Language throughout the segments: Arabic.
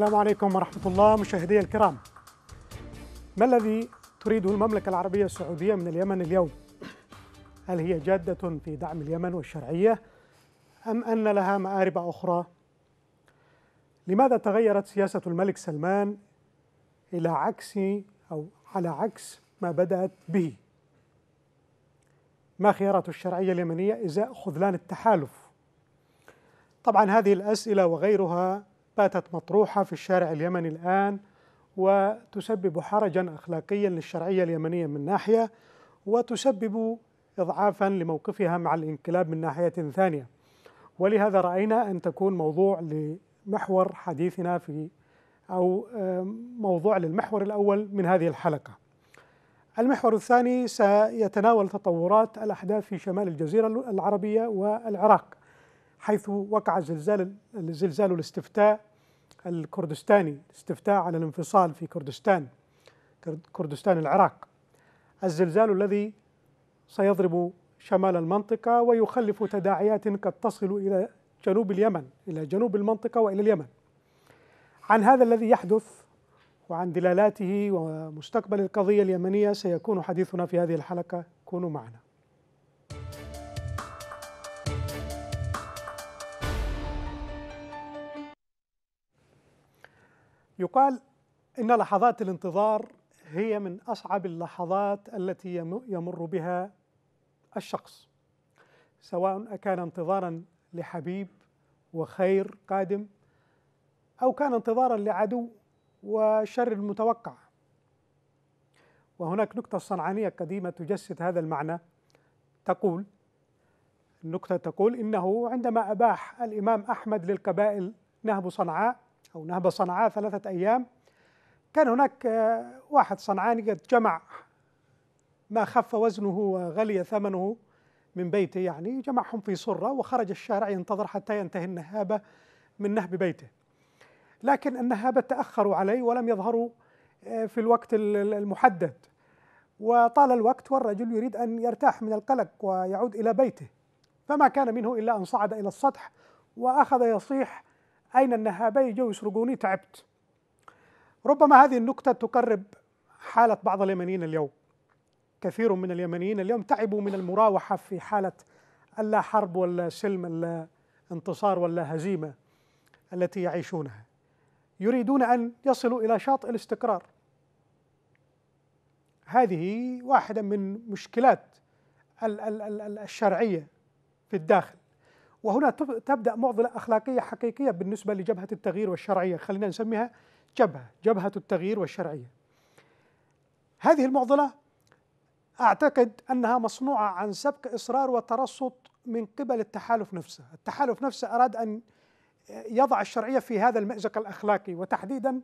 السلام عليكم ورحمة الله مشاهدي الكرام ما الذي تريده المملكة العربية السعودية من اليمن اليوم؟ هل هي جادة في دعم اليمن والشرعية؟ أم أن لها مآرب أخرى؟ لماذا تغيرت سياسة الملك سلمان إلى عكس أو على عكس ما بدأت به؟ ما خيارات الشرعية اليمنية إزاء خذلان التحالف؟ طبعا هذه الأسئلة وغيرها باتت مطروحة في الشارع اليمني الآن وتسبب حرجا أخلاقيا للشرعية اليمنية من ناحية وتسبب إضعافا لموقفها مع الانقلاب من ناحية ثانية ولهذا رأينا أن تكون موضوع لمحور حديثنا في أو آه، موضوع للمحور الأول من هذه الحلقة المحور الثاني سيتناول تطورات الأحداث في شمال الجزيرة العربية والعراق حيث وقع زلزال الزلزال الاستفتاء الكردستاني استفتاء على الانفصال في كردستان كردستان العراق الزلزال الذي سيضرب شمال المنطقة ويخلف تداعيات قد تصل إلى جنوب اليمن إلى جنوب المنطقة وإلى اليمن عن هذا الذي يحدث وعن دلالاته ومستقبل القضية اليمنية سيكون حديثنا في هذه الحلقة كونوا معنا يقال إن لحظات الانتظار هي من أصعب اللحظات التي يمر بها الشخص سواء كان انتظارا لحبيب وخير قادم أو كان انتظارا لعدو وشر المتوقع وهناك نكتة صنعانية قديمة تجسد هذا المعنى تقول النكتة تقول إنه عندما أباح الإمام أحمد للقبائل نهب صنعاء أو نهب صنعاء ثلاثة أيام كان هناك آه، واحد صنعاني قد جمع ما خف وزنه وغلي ثمنه من بيته يعني جمعهم في صرة وخرج الشارع ينتظر حتى ينتهي النهابة من نهب بيته لكن النهابة تأخروا عليه ولم يظهروا آه، في الوقت المحدد وطال الوقت والرجل يريد أن يرتاح من القلق ويعود إلى بيته فما كان منه إلا أن صعد إلى السطح وأخذ يصيح أين النهابين جو يسرقوني تعبت ربما هذه النكتة تقرب حالة بعض اليمنيين اليوم كثير من اليمنيين اليوم تعبوا من المراوحة في حالة اللا حرب ولا سلم ولا انتصار ولا هزيمة التي يعيشونها يريدون أن يصلوا إلى شاطئ الاستقرار هذه واحدة من مشكلات الشرعية في الداخل وهنا تبدأ معضلة أخلاقية حقيقية بالنسبة لجبهة التغيير والشرعية خلينا نسميها جبهة جبهة التغيير والشرعية هذه المعضلة أعتقد أنها مصنوعة عن سبق إصرار وترصد من قبل التحالف نفسه التحالف نفسه أراد أن يضع الشرعية في هذا المأزق الأخلاقي وتحديدا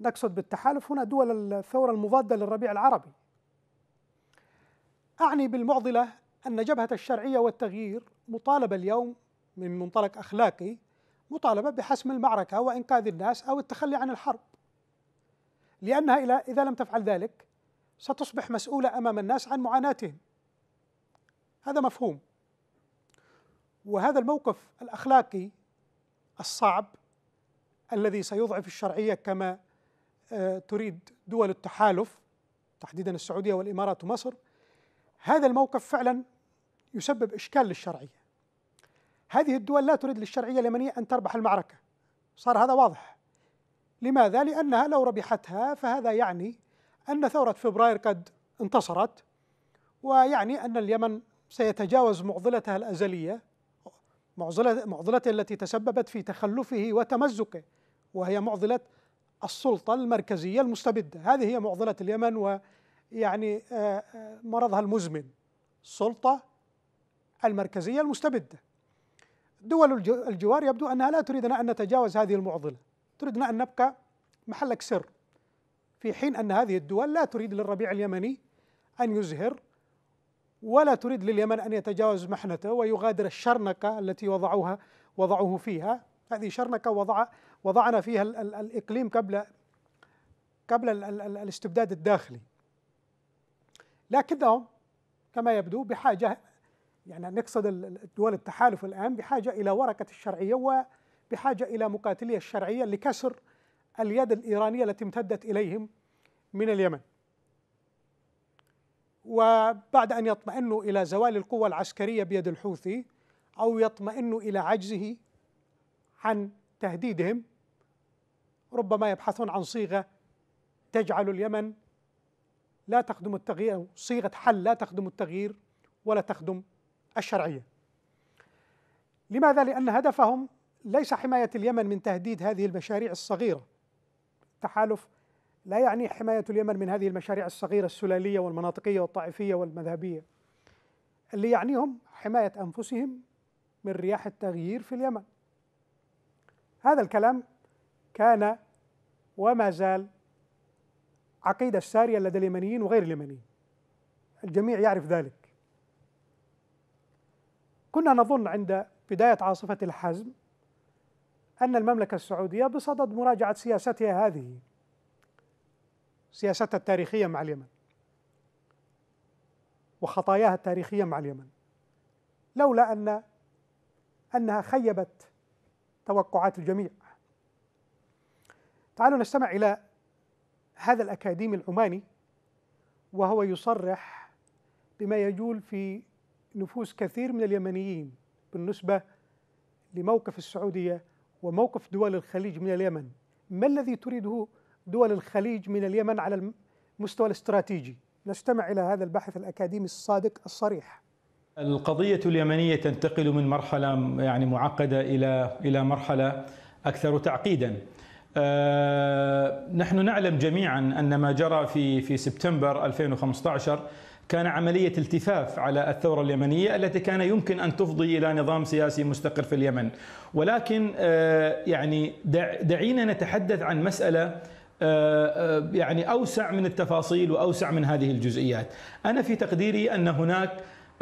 نقصد بالتحالف هنا دول الثورة المضادة للربيع العربي أعني بالمعضلة أن جبهة الشرعية والتغيير مطالبة اليوم من منطلق أخلاقي مطالبة بحسم المعركة وإنقاذ الناس أو التخلي عن الحرب لأنها إذا لم تفعل ذلك ستصبح مسؤولة أمام الناس عن معاناتهم هذا مفهوم وهذا الموقف الأخلاقي الصعب الذي سيضعف الشرعية كما آه، تريد دول التحالف تحديدا السعودية والإمارات ومصر هذا الموقف فعلا يسبب إشكال للشرعية هذه الدول لا تريد للشرعية اليمنية أن تربح المعركة صار هذا واضح لماذا؟ لأنها لو ربحتها فهذا يعني أن ثورة فبراير قد انتصرت ويعني أن اليمن سيتجاوز معضلته الأزلية معضلة معضلته التي تسببت في تخلفه وتمزقه وهي معضلة السلطة المركزية المستبدة هذه هي معضلة اليمن و يعني آه، آه، مرضها المزمن السلطة المركزية المستبدة دول الجوار يبدو أنها لا تريدنا أن نتجاوز هذه المعضلة تريدنا أن نبقى محلك سر في حين أن هذه الدول لا تريد للربيع اليمني أن يزهر ولا تريد لليمن أن يتجاوز محنته ويغادر الشرنقة التي وضعوها وضعوه فيها هذه شرنقة وضع وضعنا فيها الإقليم قبل قبل الاستبداد الداخلي لكنهم كما يبدو بحاجة يعني نقصد الدول التحالف الآن بحاجة إلى ورقة الشرعية وبحاجة إلى مقاتلية الشرعية لكسر اليد الإيرانية التي امتدت إليهم من اليمن وبعد أن يطمئنوا إلى زوال القوة العسكرية بيد الحوثي أو يطمئنوا إلى عجزه عن تهديدهم ربما يبحثون عن صيغة تجعل اليمن لا تخدم التغيير صيغة حل لا تخدم التغيير ولا تخدم الشرعية لماذا؟ لأن هدفهم ليس حماية اليمن من تهديد هذه المشاريع الصغيرة التحالف لا يعني حماية اليمن من هذه المشاريع الصغيرة السلالية والمناطقية والطائفية والمذهبية اللي يعنيهم حماية أنفسهم من رياح التغيير في اليمن هذا الكلام كان وما زال عقيدة السارية لدى اليمنيين وغير اليمنيين الجميع يعرف ذلك كنا نظن عند بداية عاصفة الحزم أن المملكة السعودية بصدد مراجعة سياستها هذه سياستها التاريخية مع اليمن وخطاياها التاريخية مع اليمن لولا أن أنها خيبت توقعات الجميع تعالوا نستمع إلى هذا الأكاديمي العماني وهو يصرح بما يجول في نفوس كثير من اليمنيين بالنسبة لموقف السعودية وموقف دول الخليج من اليمن ما الذي تريده دول الخليج من اليمن على المستوى الاستراتيجي نستمع إلى هذا البحث الأكاديمي الصادق الصريح القضية اليمنية تنتقل من مرحلة يعني معقدة إلى إلى مرحلة أكثر تعقيدا آه، نحن نعلم جميعا ان ما جرى في في سبتمبر 2015 كان عملية التفاف على الثورة اليمنية التي كان يمكن أن تفضي إلى نظام سياسي مستقر في اليمن ولكن آه، يعني دعينا نتحدث عن مسألة آه، يعني أوسع من التفاصيل وأوسع من هذه الجزئيات أنا في تقديري أن هناك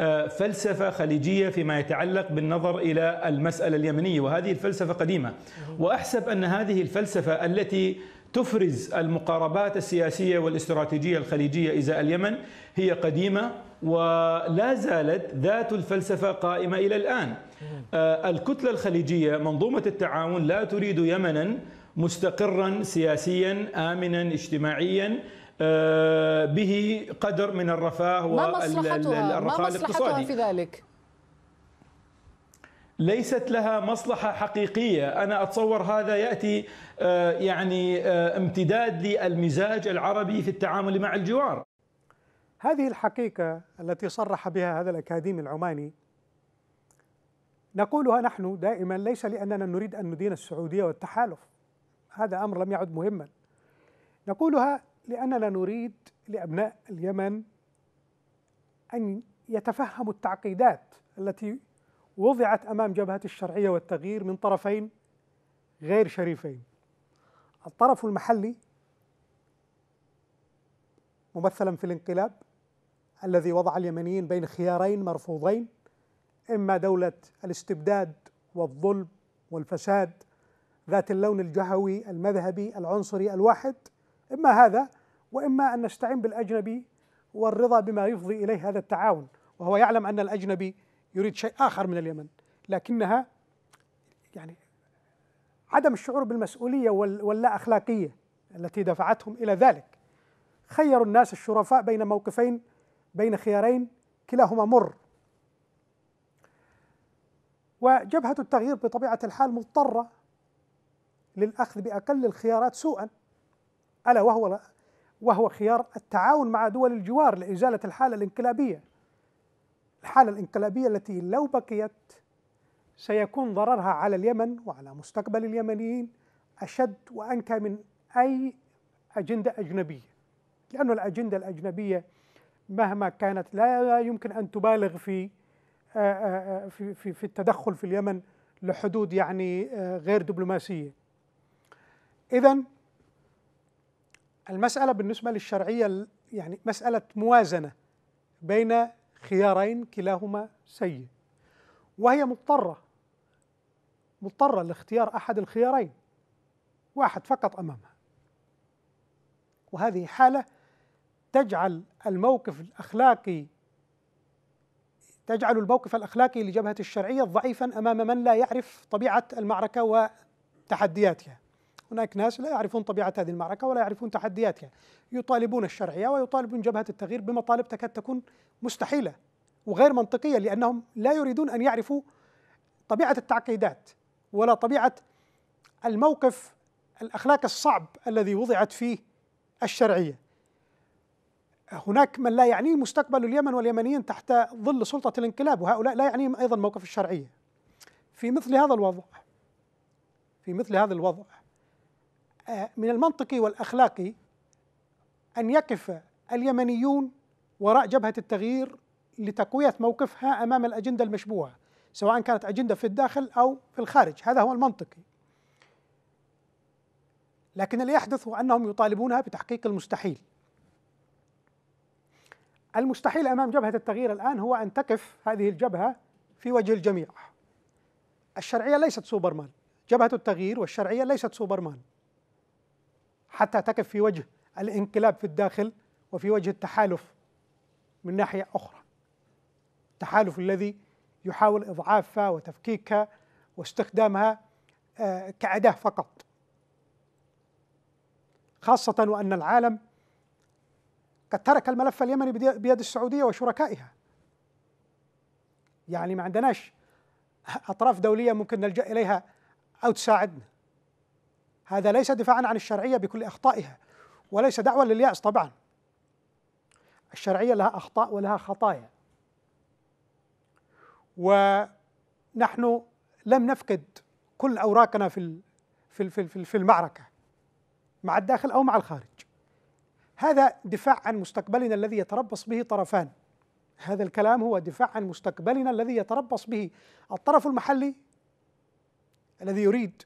آه، فلسفة خليجية فيما يتعلق بالنظر إلى المسألة اليمنية وهذه الفلسفة قديمة وأحسب أن هذه الفلسفة التي تفرز المقاربات السياسية والاستراتيجية الخليجية إزاء اليمن هي قديمة ولا زالت ذات الفلسفة قائمة إلى الآن آه، الكتلة الخليجية منظومة التعاون لا تريد يمنا مستقرا سياسيا آمنا اجتماعيا آه، به قدر من الرفاه والرخاء الاقتصادي في ذلك؟ ليست لها مصلحة حقيقية أنا أتصور هذا يأتي آه، يعني آه، امتداد للمزاج العربي في التعامل مع الجوار هذه الحقيقة التي صرح بها هذا الأكاديمي العماني نقولها نحن دائما ليس لأننا نريد أن ندين السعودية والتحالف هذا أمر لم يعد مهما نقولها لأننا نريد لأبناء اليمن أن يتفهموا التعقيدات التي وضعت أمام جبهة الشرعية والتغيير من طرفين غير شريفين الطرف المحلي ممثلا في الانقلاب الذي وضع اليمنيين بين خيارين مرفوضين اما دوله الاستبداد والظلم والفساد ذات اللون الجهوي المذهبي العنصري الواحد اما هذا وإما أن نستعين بالأجنبي والرضا بما يفضي إليه هذا التعاون وهو يعلم أن الأجنبي يريد شيء آخر من اليمن لكنها يعني عدم الشعور بالمسؤولية واللا أخلاقية التي دفعتهم إلى ذلك خيروا الناس الشرفاء بين موقفين بين خيارين كلاهما مر وجبهة التغيير بطبيعة الحال مضطرة للأخذ بأقل الخيارات سوءا ألا وهو وهو خيار التعاون مع دول الجوار لإزالة الحالة الانقلابية الحالة الانقلابية التي لو بقيت سيكون ضررها على اليمن وعلى مستقبل اليمنيين أشد وأنكى من أي أجندة أجنبية لأن الأجندة الأجنبية مهما كانت لا يمكن أن تبالغ في آه، آه، آه، في في, في التدخل في اليمن لحدود يعني غير دبلوماسية إذا المسألة بالنسبة للشرعية يعني مسألة موازنة بين خيارين كلاهما سيء وهي مضطرة مضطرة لاختيار أحد الخيارين واحد فقط أمامها وهذه حالة تجعل الموقف الأخلاقي تجعل الموقف الأخلاقي لجبهة الشرعية ضعيفا أمام من لا يعرف طبيعة المعركة وتحدياتها هناك ناس لا يعرفون طبيعة هذه المعركة ولا يعرفون تحدياتها يطالبون الشرعية ويطالبون جبهة التغيير بمطالب تكاد تكون مستحيلة وغير منطقية لأنهم لا يريدون أن يعرفوا طبيعة التعقيدات ولا طبيعة الموقف الأخلاق الصعب الذي وضعت فيه الشرعية هناك من لا يعنيه مستقبل اليمن واليمنيين تحت ظل سلطة الانقلاب وهؤلاء لا يعنيهم أيضا موقف الشرعية في مثل هذا الوضع في مثل هذا الوضع آه، من المنطقي والاخلاقي ان يقف اليمنيون وراء جبهه التغيير لتقويه موقفها امام الاجنده المشبوهه سواء كانت اجنده في الداخل او في الخارج هذا هو المنطقي لكن اللي يحدث هو انهم يطالبونها بتحقيق المستحيل المستحيل امام جبهه التغيير الان هو ان تقف هذه الجبهه في وجه الجميع الشرعيه ليست سوبرمان جبهه التغيير والشرعيه ليست سوبرمان حتى تقف في وجه الانقلاب في الداخل وفي وجه التحالف من ناحيه اخرى التحالف الذي يحاول اضعافها وتفكيكها واستخدامها آه، كاداه فقط خاصه وان العالم قد ترك الملف اليمني بيد السعوديه وشركائها يعني ما عندناش اطراف دوليه ممكن نلجا اليها او تساعدنا هذا ليس دفاعا عن الشرعية بكل أخطائها وليس دعوة لليأس طبعا الشرعية لها أخطاء ولها خطايا ونحن لم نفقد كل أوراقنا في في في في المعركة مع الداخل أو مع الخارج هذا دفاع عن مستقبلنا الذي يتربص به طرفان هذا الكلام هو دفاع عن مستقبلنا الذي يتربص به الطرف المحلي الذي يريد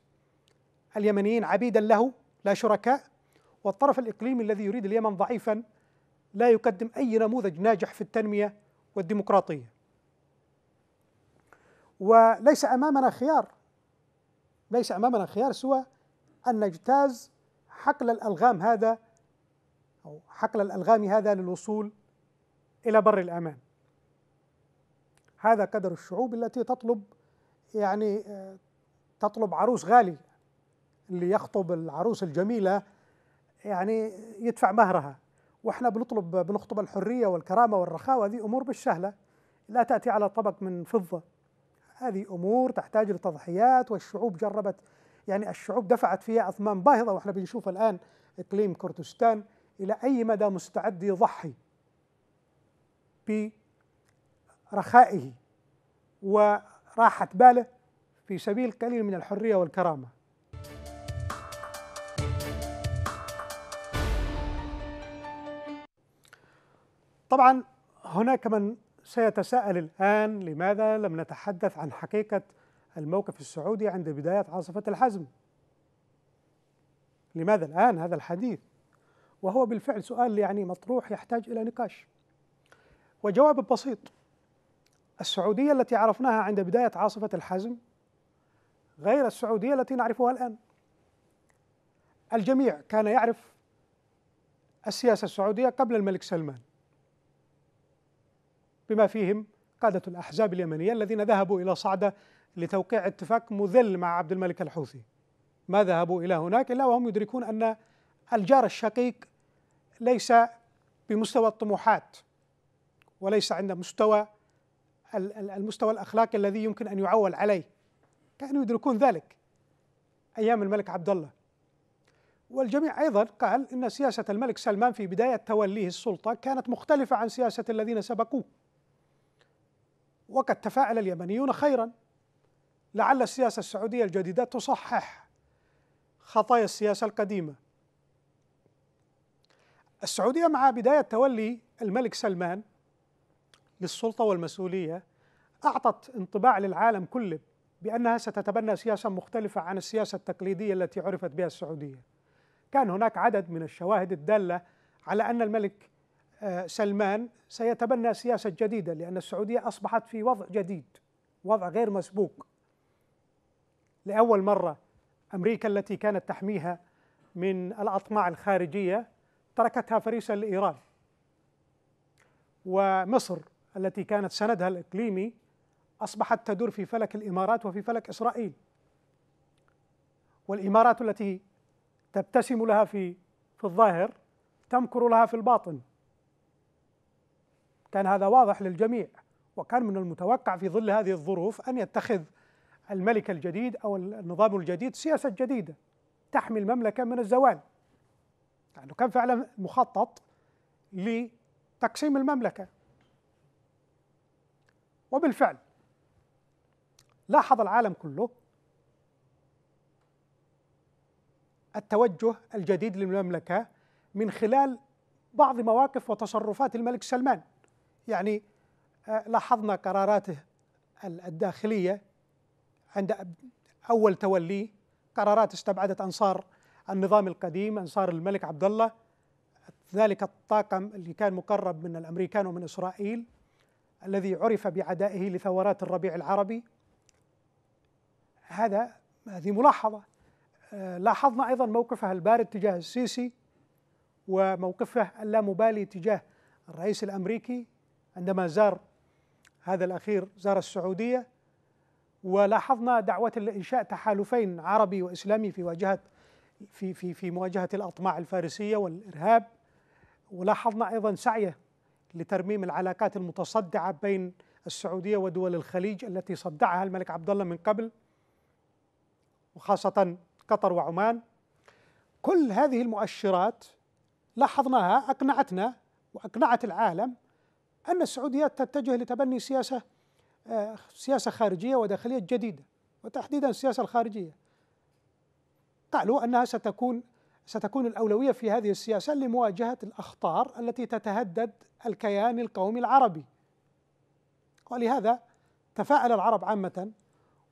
اليمنيين عبيدا له لا شركاء والطرف الإقليمي الذي يريد اليمن ضعيفا لا يقدم أي نموذج ناجح في التنمية والديمقراطية وليس أمامنا خيار ليس أمامنا خيار سوى أن نجتاز حقل الألغام هذا أو حقل الألغام هذا للوصول إلى بر الأمان هذا قدر الشعوب التي تطلب يعني آه، تطلب عروس غالي اللي يخطب العروس الجميله يعني يدفع مهرها واحنا بنطلب بنخطب الحريه والكرامه والرخاء هذه امور بالسهلة لا تاتي على طبق من فضه هذه امور تحتاج لتضحيات والشعوب جربت يعني الشعوب دفعت فيها اثمان باهظه واحنا بنشوف الان اقليم كردستان الى اي مدى مستعد يضحي برخائه وراحه باله في سبيل قليل من الحريه والكرامه طبعا هناك من سيتساءل الآن لماذا لم نتحدث عن حقيقة الموقف السعودي عند بداية عاصفة الحزم لماذا الآن هذا الحديث وهو بالفعل سؤال يعني مطروح يحتاج إلى نقاش وجواب بسيط السعودية التي عرفناها عند بداية عاصفة الحزم غير السعودية التي نعرفها الآن الجميع كان يعرف السياسة السعودية قبل الملك سلمان بما فيهم قادة الأحزاب اليمنية الذين ذهبوا إلى صعدة لتوقيع اتفاق مذل مع عبد الملك الحوثي ما ذهبوا إلى هناك إلا وهم يدركون أن الجار الشقيق ليس بمستوى الطموحات وليس عند مستوى المستوى الأخلاقي الذي يمكن أن يعول عليه كانوا يدركون ذلك أيام الملك عبد الله والجميع أيضا قال إن سياسة الملك سلمان في بداية توليه السلطة كانت مختلفة عن سياسة الذين سبقوه وقد تفاعل اليمنيون خيرا لعل السياسة السعودية الجديدة تصحح خطايا السياسة القديمة السعودية مع بداية تولي الملك سلمان للسلطة والمسؤولية أعطت انطباع للعالم كله بأنها ستتبنى سياسة مختلفة عن السياسة التقليدية التي عرفت بها السعودية كان هناك عدد من الشواهد الدالة على أن الملك سلمان سيتبنى سياسة جديدة لأن السعودية أصبحت في وضع جديد وضع غير مسبوق لأول مرة أمريكا التي كانت تحميها من الأطماع الخارجية تركتها فريسة لإيران ومصر التي كانت سندها الإقليمي أصبحت تدور في فلك الإمارات وفي فلك إسرائيل والإمارات التي تبتسم لها في في الظاهر تمكر لها في الباطن كان هذا واضح للجميع وكان من المتوقع في ظل هذه الظروف أن يتخذ الملك الجديد أو النظام الجديد سياسة جديدة تحمي المملكة من الزوال لأنه يعني كان فعلا مخطط لتقسيم المملكة وبالفعل لاحظ العالم كله التوجه الجديد للمملكة من خلال بعض مواقف وتصرفات الملك سلمان يعني آه, لاحظنا قراراته الداخلية عند أول توليه قرارات استبعدت أنصار النظام القديم أنصار الملك عبد الله ذلك الطاقم اللي كان مقرب من الأمريكان ومن إسرائيل الذي عرف بعدائه لثورات الربيع العربي هذا هذه ملاحظة آه، لاحظنا أيضا موقفه البارد تجاه السيسي وموقفه اللامبالي تجاه الرئيس الأمريكي عندما زار هذا الأخير زار السعودية ولاحظنا دعوة لإنشاء تحالفين عربي وإسلامي في واجهة في في في مواجهة الأطماع الفارسية والإرهاب ولاحظنا أيضا سعيه لترميم العلاقات المتصدعة بين السعودية ودول الخليج التي صدعها الملك عبد الله من قبل وخاصة قطر وعمان كل هذه المؤشرات لاحظناها أقنعتنا وأقنعت العالم أن السعودية تتجه لتبني سياسة آه، سياسة خارجية وداخلية جديدة وتحديدا السياسة الخارجية قالوا أنها ستكون ستكون الأولوية في هذه السياسة لمواجهة الأخطار التي تتهدد الكيان القومي العربي ولهذا تفاءل العرب عامة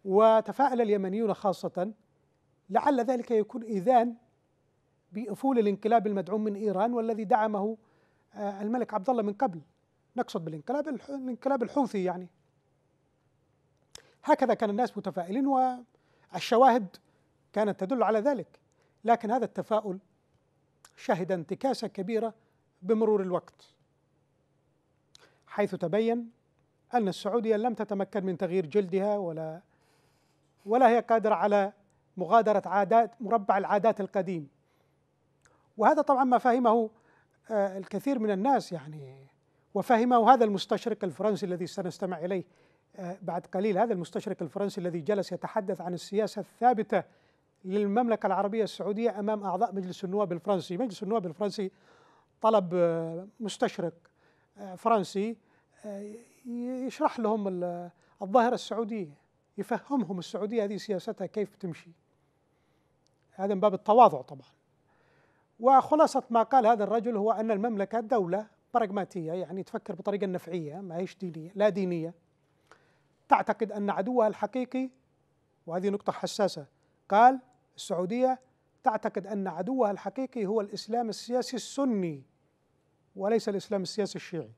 وتفاءل اليمنيون خاصة لعل ذلك يكون إذان بأفول الانقلاب المدعوم من إيران والذي دعمه آه، الملك عبد الله من قبل نقصد بالانقلاب الانقلاب الحوثي يعني هكذا كان الناس متفائلين والشواهد كانت تدل على ذلك لكن هذا التفاؤل شهد انتكاسة كبيرة بمرور الوقت حيث تبين أن السعودية لم تتمكن من تغيير جلدها ولا ولا هي قادرة على مغادرة عادات مربع العادات القديم وهذا طبعا ما فهمه آه، الكثير من الناس يعني وفهمه هذا المستشرق الفرنسي الذي سنستمع إليه آه، بعد قليل هذا المستشرق الفرنسي الذي جلس يتحدث عن السياسة الثابتة للمملكة العربية السعودية أمام أعضاء مجلس النواب الفرنسي مجلس النواب الفرنسي طلب آه، مستشرق آه، فرنسي يشرح لهم الظاهرة السعودية يفهمهم السعودية هذه سياستها كيف تمشي هذا من باب التواضع طبعا وخلاصة ما قال هذا الرجل هو أن المملكة دولة براغماتيه يعني تفكر بطريقه نفعيه ما هيش دينيه لا دينيه تعتقد ان عدوها الحقيقي وهذه نقطه حساسه قال السعوديه تعتقد ان عدوها الحقيقي هو الاسلام السياسي السني وليس الاسلام السياسي الشيعي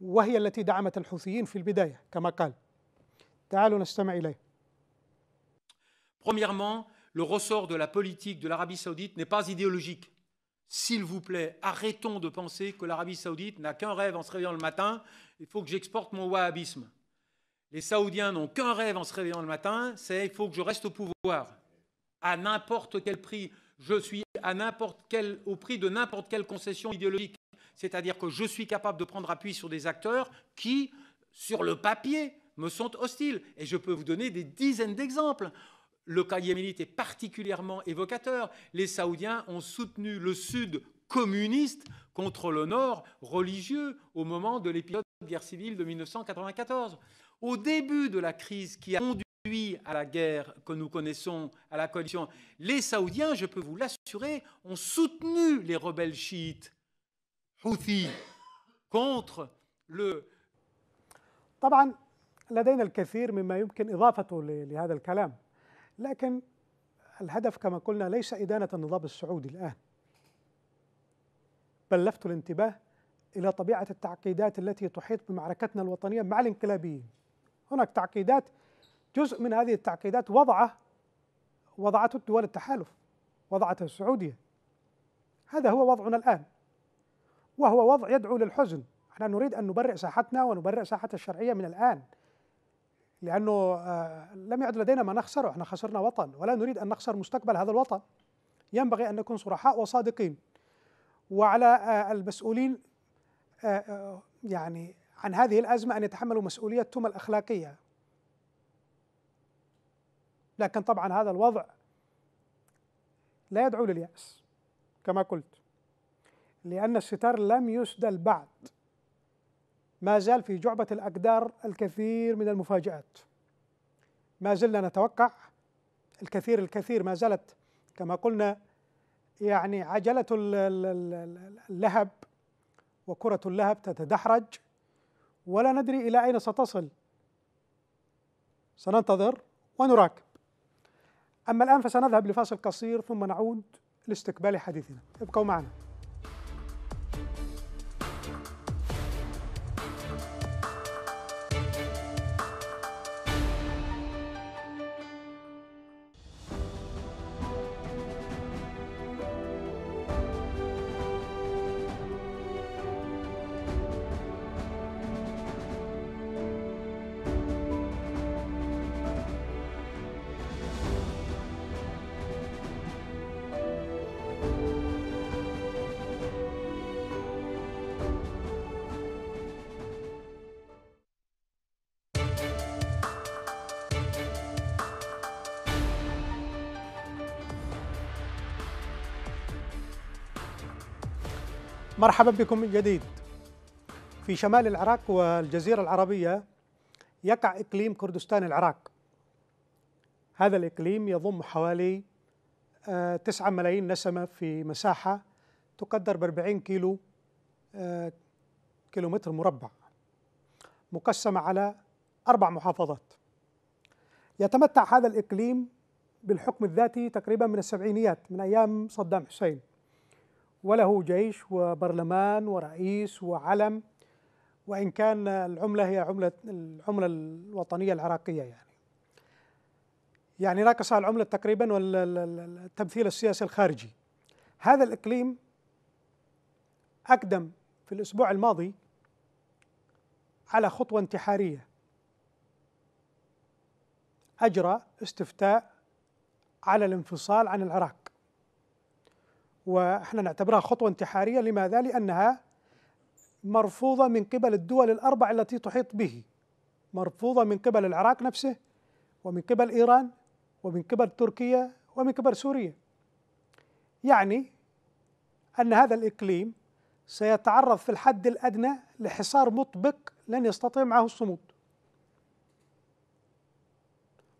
وهي التي دعمت الحوثيين في البدايه كما قال تعالوا نستمع اليه Premièrement, le ressort de la politique de l'Arabie saoudite n'est pas idéologique. S'il vous plaît, arrêtons de penser que l'Arabie saoudite n'a qu'un rêve en se réveillant le matin, il faut que j'exporte mon wahhabisme. Les Saoudiens n'ont qu'un rêve en se réveillant le matin, c'est il faut que je reste au pouvoir. À n'importe quel prix, je suis à n'importe quel, au prix de n'importe quelle concession idéologique. C'est-à-dire que je suis capable de prendre appui sur des acteurs qui, sur le papier, me sont hostiles. Et je peux vous donner des dizaines d'exemples le cas yéménite est particulièrement évocateur. Les Saoudiens ont soutenu le Sud communiste contre le Nord religieux au moment de l'épisode de guerre civile de 1994. Au début de la crise qui a conduit à la guerre que nous connaissons, à la coalition, les Saoudiens, je peux vous l'assurer, ont soutenu les rebelles chiites, Houthis, contre le... طبعا لدينا الكثير مما يمكن لهذا الكلام لكن الهدف كما قلنا ليس إدانة النظام السعودي الآن بل لفت الانتباه إلى طبيعة التعقيدات التي تحيط بمعركتنا الوطنية مع الانقلابيين هناك تعقيدات جزء من هذه التعقيدات وضعه وضعته الدول التحالف وضعته السعودية هذا هو وضعنا الآن وهو وضع يدعو للحزن احنا نريد أن نبرئ ساحتنا ونبرئ ساحة الشرعية من الآن لأنه آه، لم يعد لدينا ما نخسره احنا خسرنا وطن ولا نريد أن نخسر مستقبل هذا الوطن ينبغي أن نكون صرحاء وصادقين وعلى آه، المسؤولين آه، يعني عن هذه الأزمة أن يتحملوا مسؤوليتهم الأخلاقية لكن طبعا هذا الوضع لا يدعو لليأس كما قلت لأن الستار لم يسدل بعد ما زال في جعبة الأقدار الكثير من المفاجآت ما زلنا نتوقع الكثير الكثير ما زالت كما قلنا يعني عجلة اللهب وكرة اللهب تتدحرج ولا ندري إلى أين ستصل سننتظر ونراقب أما الآن فسنذهب لفاصل قصير ثم نعود لاستقبال حديثنا ابقوا معنا مرحبا بكم من جديد في شمال العراق والجزيرة العربية يقع إقليم كردستان العراق هذا الإقليم يضم حوالي 9 آه، ملايين نسمة في مساحة تقدر ب 40 كيلو آه، كيلومتر مربع مقسمة على أربع محافظات يتمتع هذا الإقليم بالحكم الذاتي تقريبا من السبعينيات من أيام صدام حسين وله جيش وبرلمان ورئيس وعلم وإن كان العملة هي عملة العملة الوطنية العراقية يعني يعني ناقصها العملة تقريبا والتمثيل السياسي الخارجي هذا الإقليم أقدم في الأسبوع الماضي على خطوة انتحارية أجرى استفتاء على الانفصال عن العراق واحنا نعتبرها خطوه انتحاريه لماذا؟ لانها مرفوضه من قبل الدول الاربع التي تحيط به مرفوضه من قبل العراق نفسه ومن قبل ايران ومن قبل تركيا ومن قبل سوريا يعني ان هذا الاقليم سيتعرض في الحد الادنى لحصار مطبق لن يستطيع معه الصمود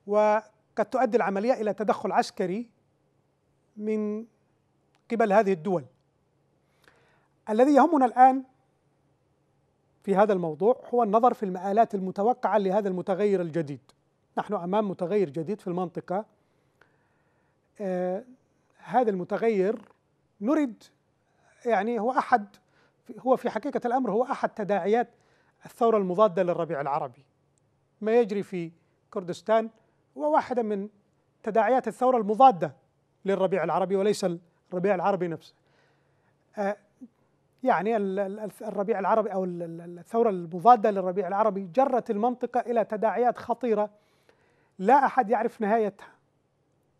وقد تؤدي العمليه الى تدخل عسكري من قبل هذه الدول الذي يهمنا الآن في هذا الموضوع هو النظر في المآلات المتوقعة لهذا المتغير الجديد نحن أمام متغير جديد في المنطقة آه هذا المتغير نريد يعني هو أحد هو في حقيقة الأمر هو أحد تداعيات الثورة المضادة للربيع العربي ما يجري في كردستان هو واحدة من تداعيات الثورة المضادة للربيع العربي وليس الربيع العربي نفسه آه، يعني الربيع العربي او الثوره المضاده للربيع العربي جرت المنطقه الى تداعيات خطيره لا احد يعرف نهايتها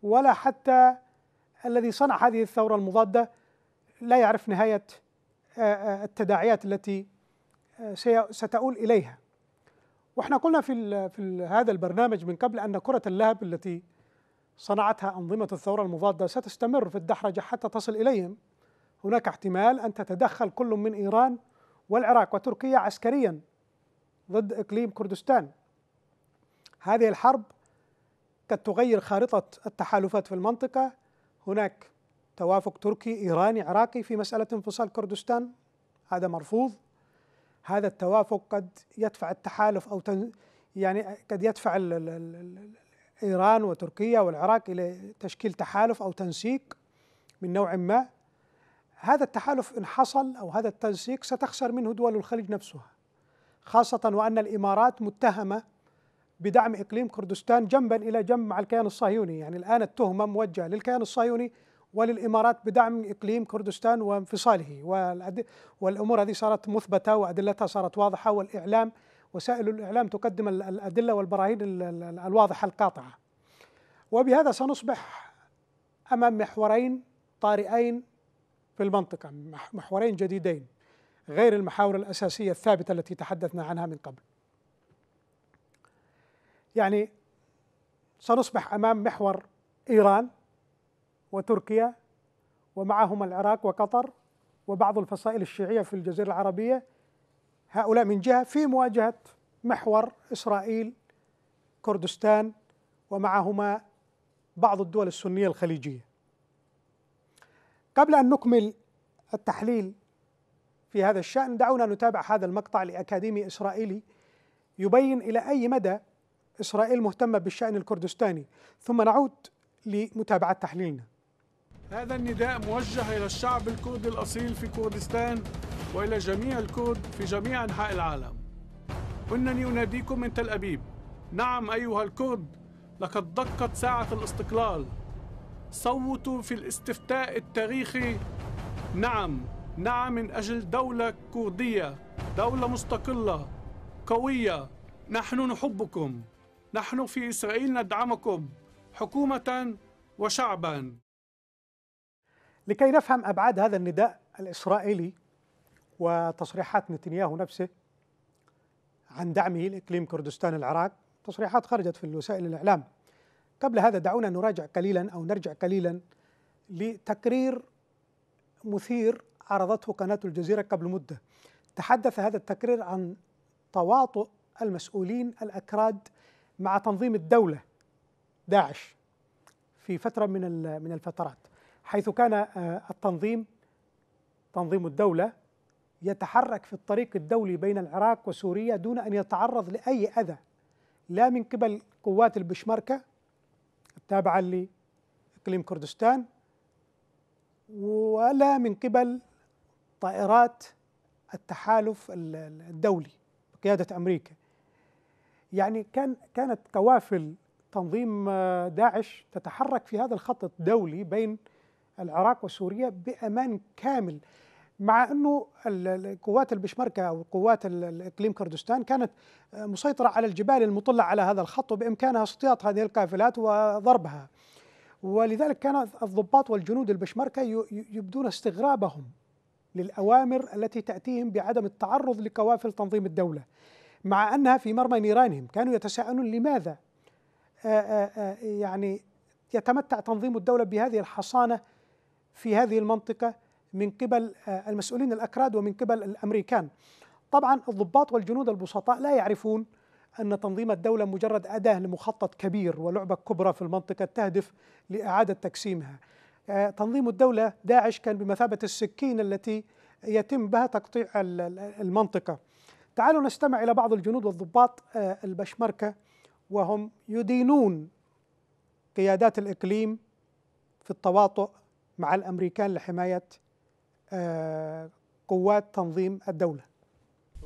ولا حتى الذي صنع هذه الثوره المضاده لا يعرف نهايه آه، آه، التداعيات التي ستؤول اليها واحنا قلنا في في هذا البرنامج من قبل ان كره اللهب التي صنعتها أنظمة الثورة المضادة ستستمر في الدحرجة حتى تصل إليهم هناك احتمال أن تتدخل كل من إيران والعراق وتركيا عسكريا ضد إقليم كردستان هذه الحرب قد تغير خارطة التحالفات في المنطقة هناك توافق تركي إيراني عراقي في مسألة انفصال كردستان هذا مرفوض هذا التوافق قد يدفع التحالف أو تن يعني قد يدفع إيران وتركيا والعراق إلى تشكيل تحالف أو تنسيق من نوع ما هذا التحالف إن حصل أو هذا التنسيق ستخسر منه دول الخليج نفسها خاصة وأن الإمارات متهمة بدعم إقليم كردستان جنبا إلى جنب مع الكيان الصهيوني يعني الآن التهمة موجهة للكيان الصهيوني وللإمارات بدعم إقليم كردستان وانفصاله والأمور هذه صارت مثبتة وأدلتها صارت واضحة والإعلام وسائل الإعلام تقدم الأدلة والبراهين الواضحة القاطعة وبهذا سنصبح أمام محورين طارئين في المنطقة محورين جديدين غير المحاور الأساسية الثابتة التي تحدثنا عنها من قبل يعني سنصبح أمام محور إيران وتركيا ومعهما العراق وقطر وبعض الفصائل الشيعية في الجزيرة العربية هؤلاء من جهة في مواجهة محور إسرائيل كردستان ومعهما بعض الدول السنية الخليجية قبل أن نكمل التحليل في هذا الشأن دعونا نتابع هذا المقطع لأكاديمي إسرائيلي يبين إلى أي مدى إسرائيل مهتمة بالشأن الكردستاني ثم نعود لمتابعة تحليلنا هذا النداء موجه إلى الشعب الكردي الأصيل في كردستان وإلى جميع الكرد في جميع أنحاء العالم إنني أناديكم من تل أبيب نعم أيها الكرد لقد دقت ساعة الاستقلال صوتوا في الاستفتاء التاريخي نعم نعم من أجل دولة كردية دولة مستقلة قوية نحن نحبكم نحن في إسرائيل ندعمكم حكومة وشعبا لكي نفهم أبعاد هذا النداء الإسرائيلي وتصريحات نتنياهو نفسه عن دعمه لإقليم كردستان العراق تصريحات خرجت في وسائل الإعلام قبل هذا دعونا نراجع قليلا أو نرجع قليلا لتقرير مثير عرضته قناة الجزيرة قبل مدة تحدث هذا التقرير عن تواطؤ المسؤولين الأكراد مع تنظيم الدولة داعش في فترة من من الفترات حيث كان آه، التنظيم تنظيم الدولة يتحرك في الطريق الدولي بين العراق وسوريا دون أن يتعرض لأي أذى لا من قبل قوات البشمركة التابعة لإقليم كردستان ولا من قبل طائرات التحالف الدولي بقيادة أمريكا يعني كان كانت قوافل تنظيم آه، داعش تتحرك في هذا الخط الدولي بين العراق وسوريا بامان كامل مع انه قوات البشمركه او قوات الاقليم كردستان كانت مسيطره على الجبال المطله على هذا الخط وبامكانها اختياط هذه القافلات وضربها. ولذلك كان الضباط والجنود البشمركه يبدون استغرابهم للاوامر التي تاتيهم بعدم التعرض لقوافل تنظيم الدوله. مع انها في مرمى نيرانهم، كانوا يتساءلون لماذا آآ آآ يعني يتمتع تنظيم الدوله بهذه الحصانه في هذه المنطقة من قبل آه، المسؤولين الأكراد ومن قبل الأمريكان طبعا الضباط والجنود البسطاء لا يعرفون أن تنظيم الدولة مجرد أداة لمخطط كبير ولعبة كبرى في المنطقة تهدف لإعادة تقسيمها آه، تنظيم الدولة داعش كان بمثابة السكين التي يتم بها تقطيع المنطقة تعالوا نستمع إلى بعض الجنود والضباط آه، البشمركة وهم يدينون قيادات الإقليم في التواطؤ مع الامريكان لحمايه آه، قوات تنظيم الدوله.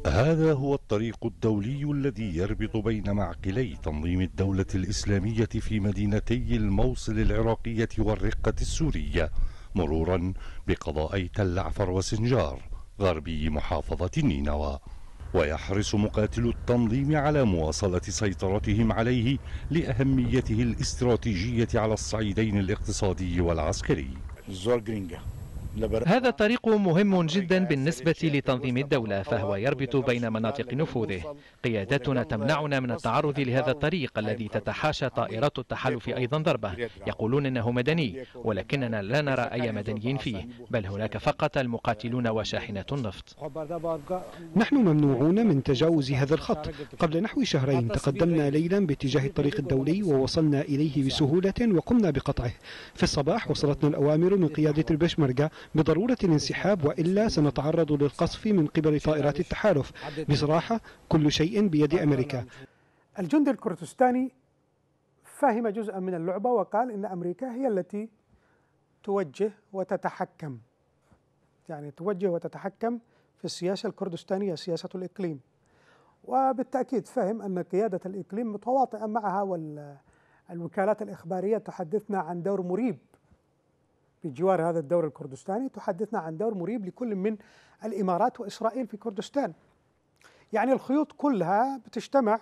هذا هو الطريق الدولي الذي يربط بين معقلي تنظيم الدولة الإسلامية في مدينتي الموصل العراقية والرقة السورية مرورا بقضائي تل عفر وسنجار غربي محافظة نينوى ويحرص مقاتلو التنظيم على مواصلة سيطرتهم عليه لأهميته الاستراتيجية على الصعيدين الاقتصادي والعسكري Zorgringa. هذا الطريق مهم جدا بالنسبة لتنظيم الدولة فهو يربط بين مناطق نفوذه قيادتنا تمنعنا من التعرض لهذا الطريق الذي تتحاشى طائرات التحالف أيضا ضربه يقولون أنه مدني ولكننا لا نرى أي مدنيين فيه بل هناك فقط المقاتلون وشاحنة النفط نحن ممنوعون من تجاوز هذا الخط قبل نحو شهرين تقدمنا ليلا باتجاه الطريق الدولي ووصلنا إليه بسهولة وقمنا بقطعه في الصباح وصلتنا الأوامر من قيادة البشمركة بضرورة الانسحاب وإلا سنتعرض للقصف من قبل طائرات التحالف بصراحة كل شيء بيد أمريكا الجندي الكردستاني فهم جزءا من اللعبة وقال إن أمريكا هي التي توجه وتتحكم يعني توجه وتتحكم في السياسة الكردستانية سياسة الإقليم وبالتأكيد فهم أن قيادة الإقليم متواطئة معها والوكالات الإخبارية تحدثنا عن دور مريب بجوار هذا الدور الكردستاني تحدثنا عن دور مريب لكل من الإمارات وإسرائيل في كردستان يعني الخيوط كلها بتجتمع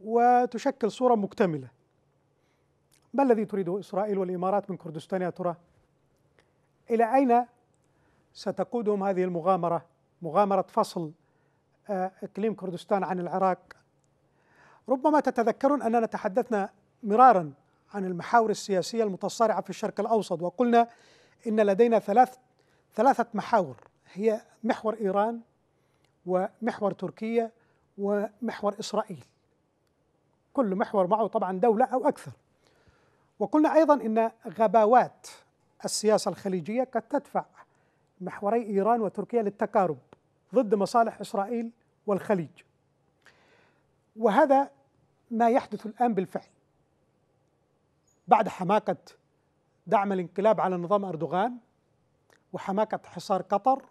وتشكل صورة مكتملة ما الذي تريده إسرائيل والإمارات من كردستان يا ترى؟ إلى أين ستقودهم هذه المغامرة؟ مغامرة فصل آه، إقليم كردستان عن العراق ربما تتذكرون أننا تحدثنا مرارا عن المحاور السياسية المتصارعة في الشرق الأوسط وقلنا إن لدينا ثلاث ثلاثة محاور هي محور إيران ومحور تركيا ومحور إسرائيل كل محور معه طبعا دولة أو أكثر وقلنا أيضا إن غباوات السياسة الخليجية قد تدفع محوري إيران وتركيا للتقارب ضد مصالح إسرائيل والخليج وهذا ما يحدث الآن بالفعل بعد حماكة دعم الانقلاب على نظام أردوغان وحماكة حصار قطر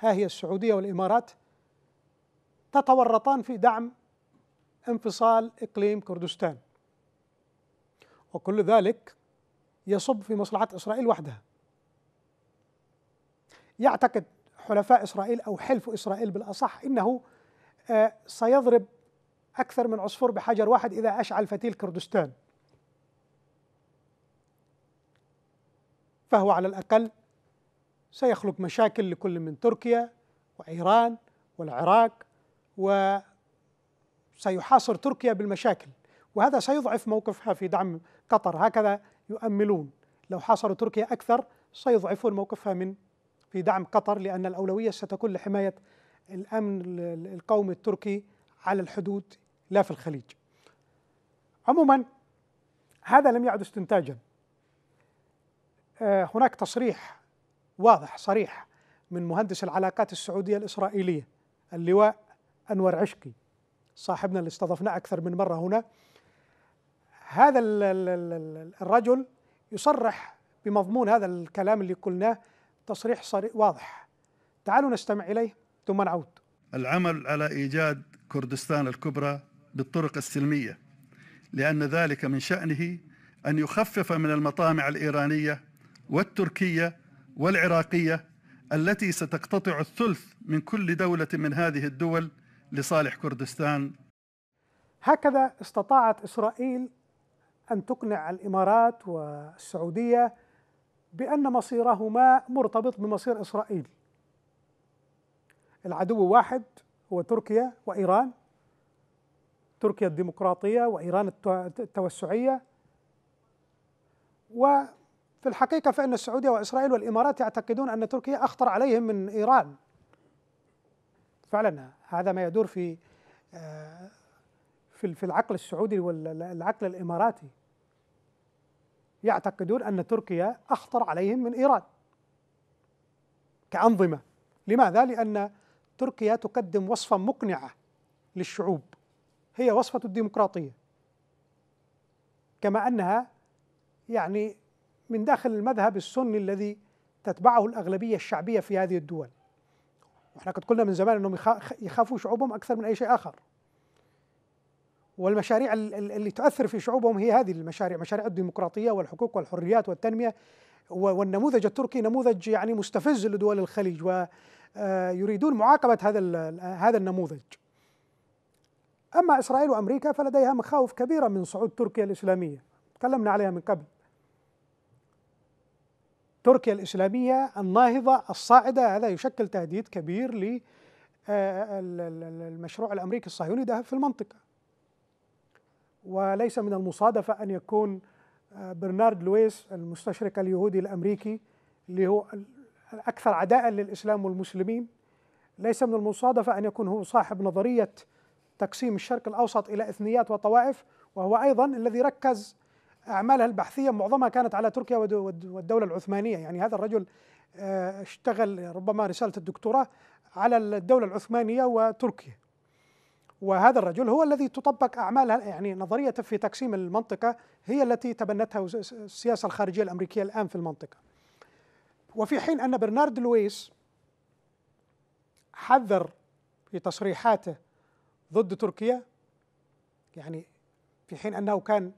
ها هي السعودية والإمارات تتورطان في دعم انفصال إقليم كردستان وكل ذلك يصب في مصلحة إسرائيل وحدها يعتقد حلفاء إسرائيل أو حلف إسرائيل بالأصح إنه آه، سيضرب أكثر من عصفور بحجر واحد إذا أشعل فتيل كردستان فهو على الأقل سيخلق مشاكل لكل من تركيا وإيران والعراق وسيحاصر تركيا بالمشاكل وهذا سيضعف موقفها في دعم قطر هكذا يؤملون لو حاصروا تركيا أكثر سيضعفون موقفها من في دعم قطر لأن الأولوية ستكون لحماية الأمن القومي التركي على الحدود لا في الخليج عموما هذا لم يعد استنتاجا آه، هناك تصريح واضح صريح من مهندس العلاقات السعوديه الاسرائيليه اللواء انور عشقي صاحبنا اللي استضفناه اكثر من مره هنا هذا الرجل يصرح بمضمون هذا الكلام اللي قلناه تصريح صريح واضح تعالوا نستمع اليه ثم نعود العمل على ايجاد كردستان الكبرى بالطرق السلميه لان ذلك من شانه ان يخفف من المطامع الايرانيه والتركية والعراقية التي ستقتطع الثلث من كل دولة من هذه الدول لصالح كردستان هكذا استطاعت إسرائيل أن تقنع الإمارات والسعودية بأن مصيرهما مرتبط بمصير إسرائيل العدو واحد هو تركيا وإيران تركيا الديمقراطية وإيران التوسعية في الحقيقة فإن السعودية وإسرائيل والإمارات يعتقدون أن تركيا أخطر عليهم من إيران فعلا هذا ما يدور في آه، في في العقل السعودي والعقل الإماراتي يعتقدون أن تركيا أخطر عليهم من إيران كأنظمة لماذا؟ لأن تركيا تقدم وصفة مقنعة للشعوب هي وصفة الديمقراطية كما أنها يعني من داخل المذهب السني الذي تتبعه الأغلبية الشعبية في هذه الدول واحنا قد قلنا من زمان أنهم يخافوا شعوبهم أكثر من أي شيء آخر والمشاريع اللي تؤثر في شعوبهم هي هذه المشاريع مشاريع الديمقراطية والحقوق والحريات والتنمية والنموذج التركي نموذج يعني مستفز لدول الخليج ويريدون آه، معاقبة هذا هذا النموذج أما إسرائيل وأمريكا فلديها مخاوف كبيرة من صعود تركيا الإسلامية تكلمنا عليها من قبل تركيا الإسلامية الناهضة الصاعدة هذا يشكل تهديد كبير للمشروع آه، آه، الأمريكي الصهيوني ده في المنطقة وليس من المصادفة أن يكون آه، برنارد لويس المستشرق اليهودي الأمريكي اللي هو الأكثر عداء للإسلام والمسلمين ليس من المصادفة أن يكون هو صاحب نظرية تقسيم الشرق الأوسط إلى إثنيات وطوائف وهو أيضا الذي ركز أعمالها البحثية معظمها كانت على تركيا والدولة العثمانية يعني هذا الرجل آه، اشتغل ربما رسالة الدكتوراه على الدولة العثمانية وتركيا وهذا الرجل هو الذي تطبق أعمالها يعني نظرية في تقسيم المنطقة هي التي تبنتها السياسة الخارجية الأمريكية الآن في المنطقة وفي حين أن برنارد لويس حذر في تصريحاته ضد تركيا يعني في حين أنه كان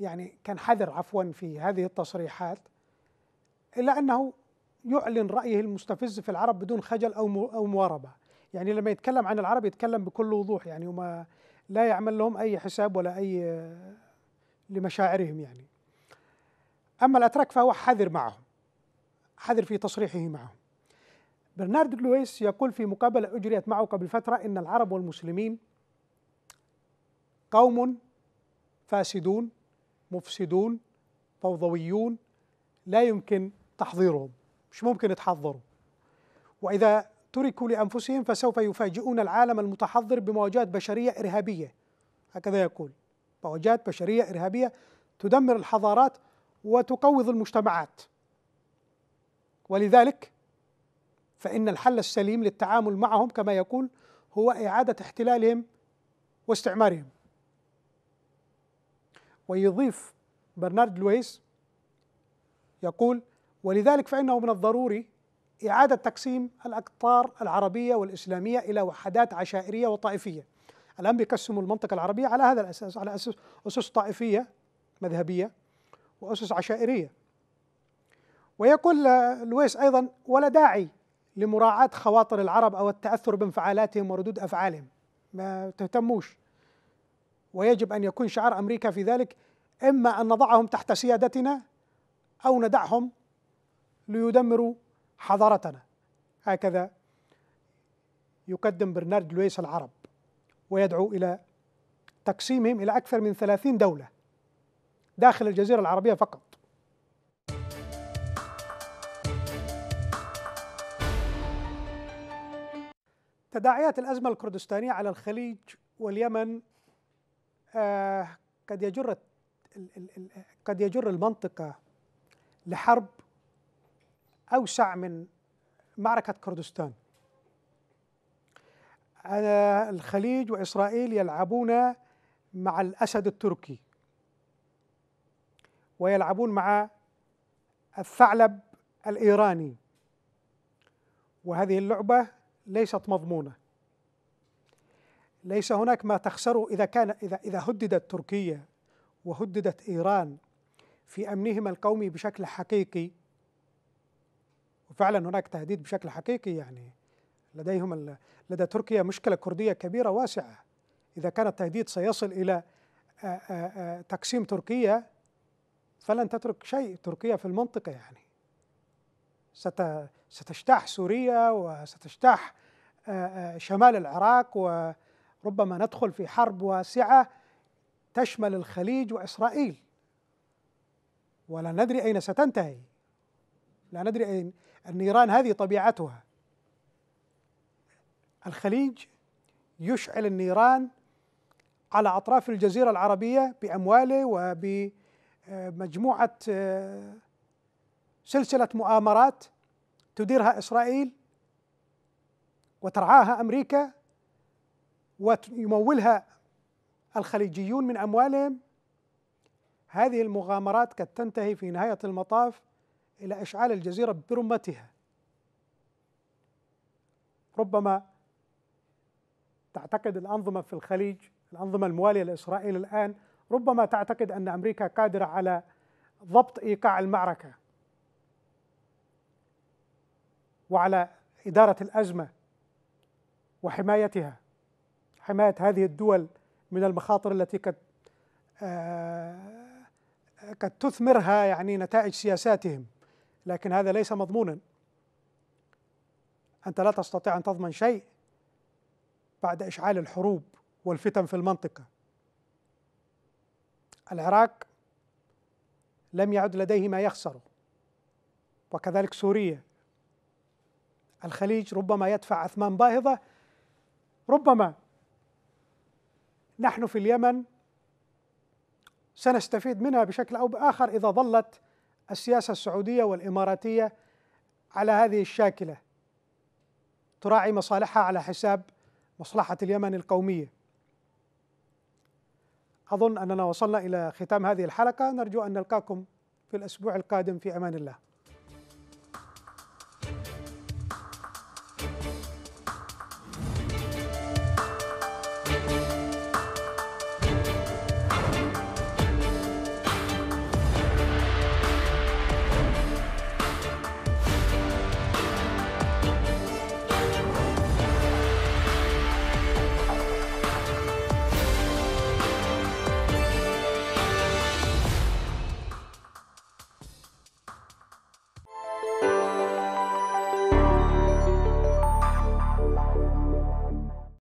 يعني كان حذر عفوا في هذه التصريحات إلا أنه يعلن رأيه المستفز في العرب بدون خجل أو أو مواربة يعني لما يتكلم عن العرب يتكلم بكل وضوح يعني وما لا يعمل لهم أي حساب ولا أي لمشاعرهم يعني أما الأتراك فهو حذر معهم حذر في تصريحه معهم برنارد لويس يقول في مقابلة أجريت معه قبل فترة إن العرب والمسلمين قوم فاسدون مفسدون فوضويون لا يمكن تحضيرهم مش ممكن يتحضروا وإذا تركوا لأنفسهم فسوف يفاجئون العالم المتحضر بمواجهات بشرية إرهابية هكذا يقول مواجهات بشرية إرهابية تدمر الحضارات وتقوض المجتمعات ولذلك فإن الحل السليم للتعامل معهم كما يقول هو إعادة احتلالهم واستعمارهم ويضيف برنارد لويس يقول ولذلك فإنه من الضروري إعادة تقسيم الأقطار العربية والإسلامية إلى وحدات عشائرية وطائفية الآن بيقسموا المنطقة العربية على هذا الأساس على أساس أسس طائفية مذهبية وأسس عشائرية ويقول آه، لويس أيضا ولا داعي لمراعاة خواطر العرب أو التأثر بانفعالاتهم وردود أفعالهم ما تهتموش ويجب أن يكون شعار أمريكا في ذلك إما أن نضعهم تحت سيادتنا أو ندعهم ليدمروا حضارتنا هكذا يقدم برنارد لويس العرب ويدعو إلى تقسيمهم إلى أكثر من ثلاثين دولة داخل الجزيرة العربية فقط تداعيات الأزمة الكردستانية على الخليج واليمن قد يجر قد يجر المنطقة لحرب أوسع من معركة كردستان الخليج وإسرائيل يلعبون مع الأسد التركي ويلعبون مع الثعلب الإيراني وهذه اللعبة ليست مضمونة ليس هناك ما تخسره إذا كان إذا إذا هددت تركيا وهددت إيران في أمنهما القومي بشكل حقيقي وفعلا هناك تهديد بشكل حقيقي يعني لديهم لدى تركيا مشكلة كردية كبيرة واسعة إذا كان التهديد سيصل إلى آه، آه، آه، تقسيم تركيا فلن تترك شيء تركيا في المنطقة يعني ستجتاح سوريا وستجتاح شمال العراق و ربما ندخل في حرب واسعه تشمل الخليج واسرائيل ولا ندري اين ستنتهي لا ندري اين النيران هذه طبيعتها الخليج يشعل النيران على اطراف الجزيره العربيه بامواله وبمجموعه آه، سلسله مؤامرات تديرها اسرائيل وترعاها امريكا ويمولها الخليجيون من أموالهم هذه المغامرات قد تنتهي في نهاية المطاف إلى إشعال الجزيرة برمتها ربما تعتقد الأنظمة في الخليج الأنظمة الموالية لإسرائيل الآن ربما تعتقد أن أمريكا قادرة على ضبط إيقاع المعركة وعلى إدارة الأزمة وحمايتها حماية هذه الدول من المخاطر التي قد آه، قد تثمرها يعني نتائج سياساتهم لكن هذا ليس مضمونا أنت لا تستطيع أن تضمن شيء بعد إشعال الحروب والفتن في المنطقة العراق لم يعد لديه ما يخسره وكذلك سوريا الخليج ربما يدفع أثمان باهظة ربما نحن في اليمن سنستفيد منها بشكل او باخر اذا ظلت السياسه السعوديه والاماراتيه على هذه الشاكله تراعي مصالحها على حساب مصلحه اليمن القوميه. اظن اننا وصلنا الى ختام هذه الحلقه نرجو ان نلقاكم في الاسبوع القادم في امان الله.